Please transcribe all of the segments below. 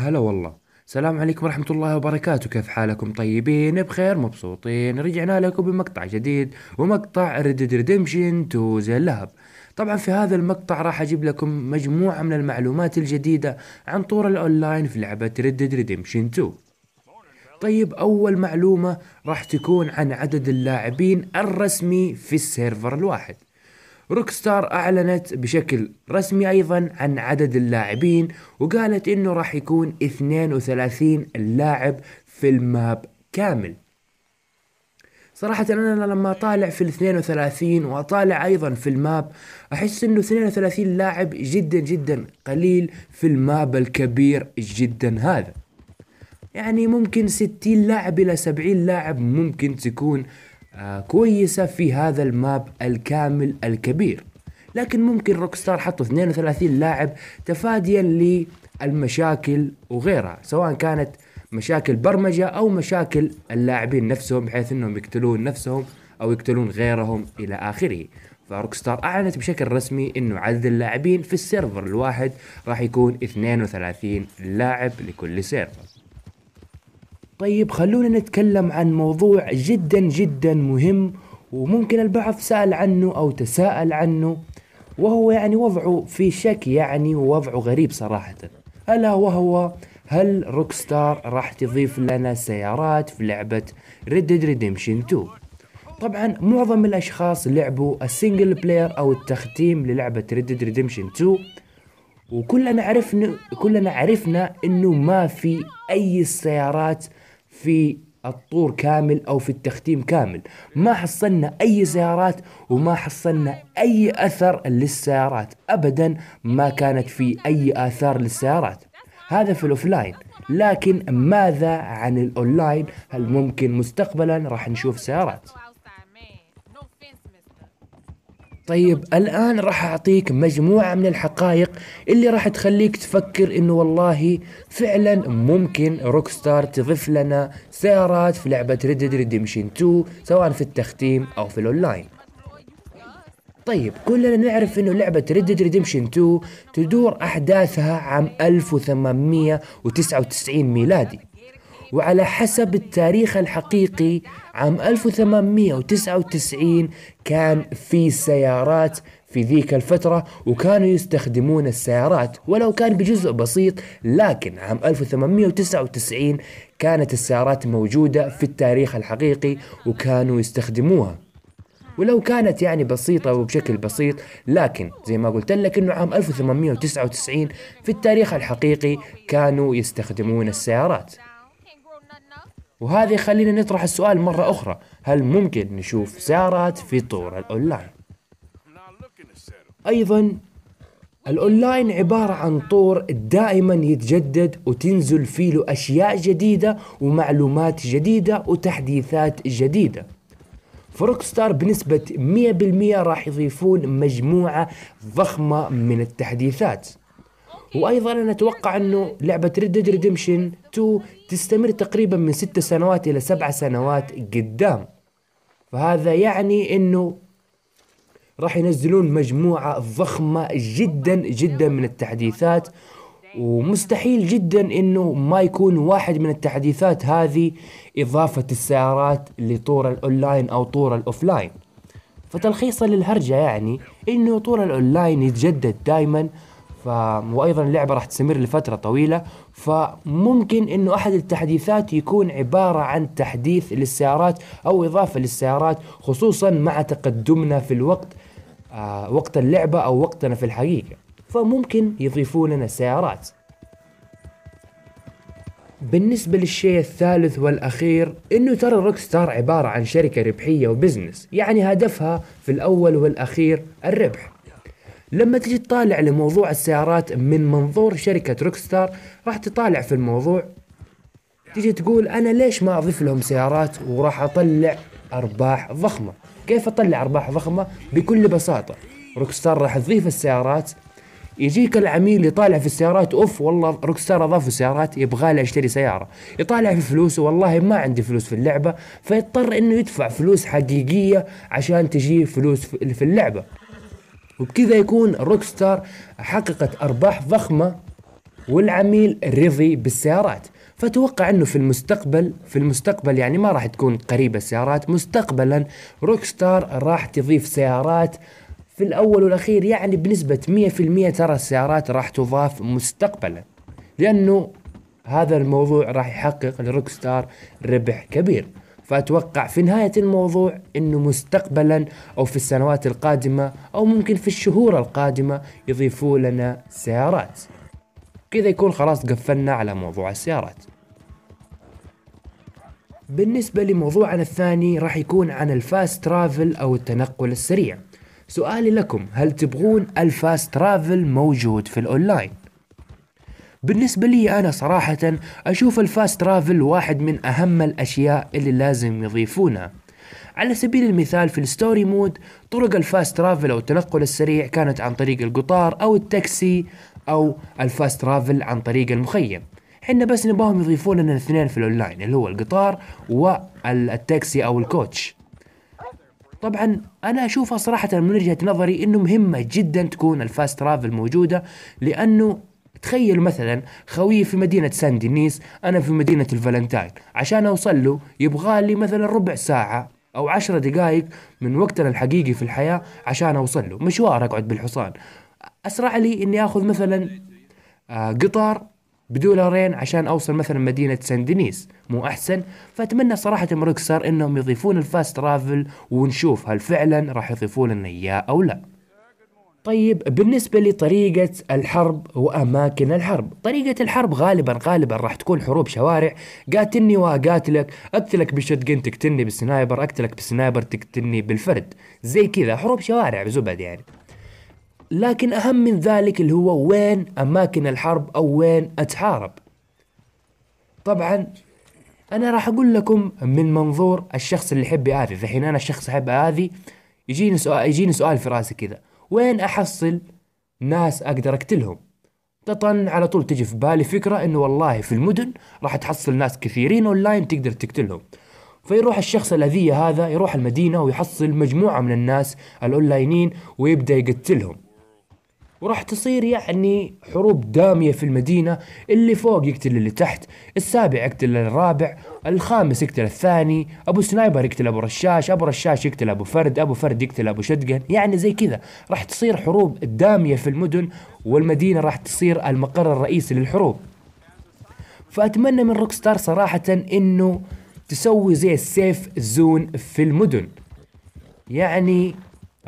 هلا والله السلام عليكم ورحمة الله وبركاته كيف حالكم طيبين بخير مبسوطين رجعنا لكم بمقطع جديد ومقطع ردد ريدمشن تو زي اللهب طبعا في هذا المقطع راح اجيب لكم مجموعة من المعلومات الجديدة عن طور الاونلاين في لعبة ردد ريدمشن 2 طيب اول معلومة راح تكون عن عدد اللاعبين الرسمي في السيرفر الواحد روك ستار أعلنت بشكل رسمي أيضا عن عدد اللاعبين وقالت أنه راح يكون 32 لاعب في الماب كامل صراحة أنا لما أطالع في ال 32 وأطالع أيضا في الماب أحس أنه 32 لاعب جدا جدا قليل في الماب الكبير جدا هذا يعني ممكن 60 لاعب إلى 70 لاعب ممكن تكون آه، كويسة في هذا الماب الكامل الكبير لكن ممكن روكستار حطوا 32 لاعب تفاديا للمشاكل وغيرها سواء كانت مشاكل برمجة أو مشاكل اللاعبين نفسهم بحيث أنهم يقتلون نفسهم أو يقتلون غيرهم إلى آخره فروكستار أعلنت بشكل رسمي أنه عدد اللاعبين في السيرفر الواحد راح يكون 32 لاعب لكل سيرفر طيب خلونا نتكلم عن موضوع جدا جدا مهم وممكن البعض سأل عنه أو تساءل عنه وهو يعني وضعه في شك يعني وضعه غريب صراحة ألا وهو هل روكستار راح تضيف لنا سيارات في لعبة Red Dead Redemption 2 طبعا معظم الأشخاص لعبوا السنجل بلاير أو التختيم للعبة Red Dead Redemption 2 وكلنا عرفنا كلنا عرفنا انه ما في اي سيارات في الطور كامل او في التختيم كامل ما حصلنا اي سيارات وما حصلنا اي اثر للسيارات ابدا ما كانت في اي اثار للسيارات هذا في الاوفلاين لكن ماذا عن الاونلاين هل ممكن مستقبلا راح نشوف سيارات طيب الآن راح أعطيك مجموعة من الحقائق اللي راح تخليك تفكر إنه والله فعلا ممكن روكستار تضيف لنا سيارات في لعبة ريد ديد ريديمشن 2 سواء في التختيم أو في الأونلاين طيب كلنا نعرف انه لعبة Red Dead Redemption 2 تدور احداثها عام 1899 ميلادي وعلى حسب التاريخ الحقيقي عام 1899 كان في سيارات في ذيك الفترة وكانوا يستخدمون السيارات ولو كان بجزء بسيط لكن عام 1899 كانت السيارات موجودة في التاريخ الحقيقي وكانوا يستخدموها ولو كانت يعني بسيطة وبشكل بسيط لكن زي ما قلت لك انه عام 1899 في التاريخ الحقيقي كانوا يستخدمون السيارات وهذا يخلينا نطرح السؤال مرة أخرى هل ممكن نشوف سعرات في طور الأونلاين؟ أيضا الأونلاين عبارة عن طور دائما يتجدد وتنزل فيه له أشياء جديدة ومعلومات جديدة وتحديثات جديدة فروك ستار بنسبة 100% راح يضيفون مجموعة ضخمة من التحديثات وايضا انا اتوقع انه لعبه ريد ديد ريدمشن 2 تستمر تقريبا من 6 سنوات الى 7 سنوات قدام فهذا يعني انه راح ينزلون مجموعة ضخمة جدا جدا من التحديثات ومستحيل جدا انه ما يكون واحد من التحديثات هذه اضافة السيارات لطور الاونلاين او طور الاوفلاين فتلخيصا للهرجة يعني انه طور الاونلاين يتجدد دائما ف... وايضا اللعبه راح تستمر لفتره طويله فممكن انه احد التحديثات يكون عباره عن تحديث للسيارات او اضافه للسيارات خصوصا مع تقدمنا في الوقت آه وقت اللعبه او وقتنا في الحقيقه فممكن يضيفوا لنا سيارات بالنسبة للشيء الثالث والأخير إنه ترى روكستار عبارة عن شركة ربحية وبزنس يعني هدفها في الأول والأخير الربح لما تجي تطالع لموضوع السيارات من منظور شركة روكستار راح تطالع في الموضوع تجي تقول أنا ليش ما أضيف لهم سيارات وراح أطلع أرباح ضخمة كيف أطلع أرباح ضخمة بكل بساطة روكستار راح تضيف السيارات يجيك العميل يطالع في السيارات اوف والله روكستار اضاف السيارات يبغى له يشتري سياره يطالع في فلوسه والله ما عندي فلوس في اللعبه فيضطر انه يدفع فلوس حقيقيه عشان تجيه فلوس في اللعبه وبكذا يكون روك ستار حققت أرباح ضخمة والعميل رضي بالسيارات فتوقع انه في المستقبل في المستقبل يعني ما راح تكون قريبه السيارات مستقبلا روك ستار راح تضيف سيارات في الاول والاخير يعني بنسبه 100% ترى السيارات راح تضاف مستقبلا لانه هذا الموضوع راح يحقق لروك ستار ربح كبير فأتوقع في نهاية الموضوع أنه مستقبلا أو في السنوات القادمة أو ممكن في الشهور القادمة يضيفوا لنا سيارات كذا يكون خلاص قفلنا على موضوع السيارات بالنسبة لموضوعنا الثاني راح يكون عن الفاست ترافل أو التنقل السريع سؤالي لكم هل تبغون الفاست ترافل موجود في الأونلاين بالنسبة لي أنا صراحة أشوف الفاست ترافل واحد من أهم الأشياء اللي لازم يضيفونها على سبيل المثال في الستوري مود طرق الفاست ترافل أو التنقل السريع كانت عن طريق القطار أو التاكسي أو الفاست ترافل عن طريق المخيم حنا بس نباهم يضيفون لنا الاثنين في الاونلاين اللي هو القطار والتاكسي أو الكوتش طبعا انا اشوفها صراحه من وجهه نظري انه مهمه جدا تكون الفاست ترافل موجوده لانه تخيل مثلا خويي في مدينة سان دينيس أنا في مدينة الفالنتاين عشان أوصل له يبغالي مثلا ربع ساعة أو عشرة دقايق من وقتنا الحقيقي في الحياة عشان أوصل له مشوار أقعد بالحصان أسرع لي إني أخذ مثلا آه، قطار بدولارين عشان أوصل مثلا مدينة سان دينيس مو أحسن فأتمنى صراحة مركسر إنهم يضيفون الفاست ترافل ونشوف هل فعلا راح يضيفون لنا إياه أو لا طيب بالنسبة لطريقة الحرب وأماكن الحرب طريقة الحرب غالبا غالبا راح تكون حروب شوارع قاتلني وأقاتلك أقتلك بالشتقن تقتلني بالسنايبر أقتلك بالسنايبر تقتلني بالفرد زي كذا حروب شوارع بزبد يعني لكن أهم من ذلك اللي هو وين أماكن الحرب أو وين أتحارب طبعا أنا راح أقول لكم من منظور الشخص اللي يحب آذي الحين أنا شخص أحب آذي يجيني سؤال يجيني سؤال في راسي كذا وين أحصل ناس أقدر أقتلهم طبعا على طول تجي في بالي فكرة إنه والله في المدن راح تحصل ناس كثيرين أونلاين تقدر تقتلهم فيروح الشخص الأذية هذا يروح المدينة ويحصل مجموعة من الناس الأونلاينين ويبدأ يقتلهم وراح تصير يعني حروب دامية في المدينة اللي فوق يقتل اللي تحت السابع يقتل الرابع الخامس يقتل الثاني أبو سنايبر يقتل أبو رشاش أبو رشاش يقتل أبو فرد أبو فرد يقتل أبو شدقن يعني زي كذا راح تصير حروب دامية في المدن والمدينة راح تصير المقر الرئيسي للحروب فأتمنى من روكستار صراحة إنه تسوي زي السيف زون في المدن يعني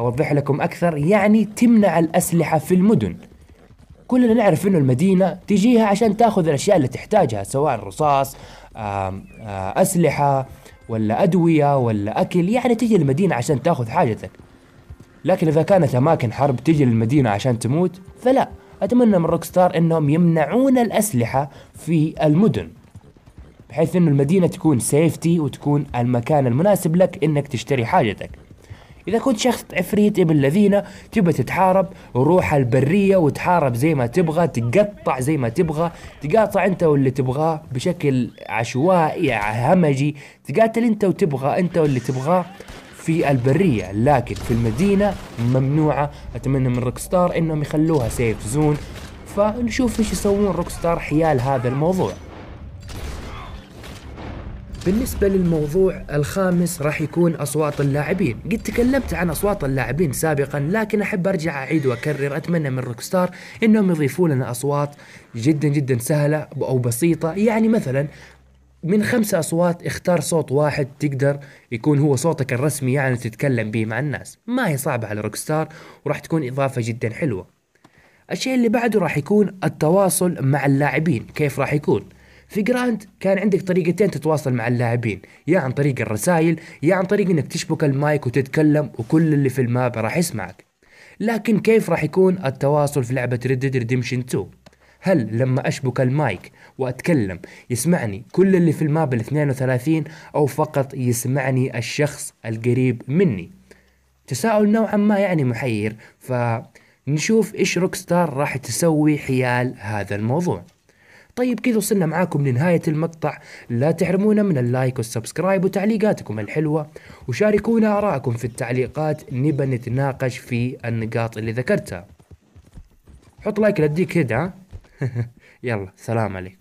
أوضح لكم أكثر يعني تمنع الأسلحة في المدن كلنا نعرف انه المدينه تجيها عشان تاخذ الاشياء اللي تحتاجها سواء رصاص آه، اسلحه ولا ادويه ولا اكل يعني تجي المدينه عشان تاخذ حاجتك لكن اذا كانت اماكن حرب تجي للمدينه عشان تموت فلا اتمنى من روكستار انهم يمنعون الاسلحه في المدن بحيث انه المدينه تكون سيفتي وتكون المكان المناسب لك انك تشتري حاجتك إذا كنت شخص عفريت ابن الذين تبى تتحارب روح البرية وتحارب زي ما تبغى تقطع زي ما تبغى تقاطع أنت واللي تبغاه بشكل عشوائي همجي تقاتل أنت وتبغى أنت واللي تبغاه في البرية لكن في المدينة ممنوعة أتمنى من روكستار أنهم يخلوها سيف زون فنشوف ايش يسوون روكستار حيال هذا الموضوع بالنسبة للموضوع الخامس راح يكون أصوات اللاعبين قد تكلمت عن أصوات اللاعبين سابقا لكن أحب أرجع أعيد وأكرر أتمنى من روكستار أنهم يضيفوا لنا أصوات جدا جدا سهلة أو بسيطة يعني مثلا من خمسة أصوات اختار صوت واحد تقدر يكون هو صوتك الرسمي يعني تتكلم به مع الناس ما هي صعبة على روكستار وراح تكون إضافة جدا حلوة الشيء اللي بعده راح يكون التواصل مع اللاعبين كيف راح يكون في جراند كان عندك طريقتين تتواصل مع اللاعبين يا عن طريق الرسائل يا عن طريق انك تشبك المايك وتتكلم وكل اللي في الماب راح يسمعك لكن كيف راح يكون التواصل في لعبة Red Dead Redemption 2 هل لما أشبك المايك وأتكلم يسمعني كل اللي في الماب ال 32 أو فقط يسمعني الشخص القريب مني تساؤل نوعا ما يعني محير فنشوف إيش روكستار راح تسوي حيال هذا الموضوع طيب كذا وصلنا معاكم لنهاية المقطع لا تحرمونا من اللايك والسبسكرايب وتعليقاتكم الحلوة وشاركونا آراءكم في التعليقات نبى نتناقش في النقاط اللي ذكرتها حط لايك لديك هدى يلا سلام عليكم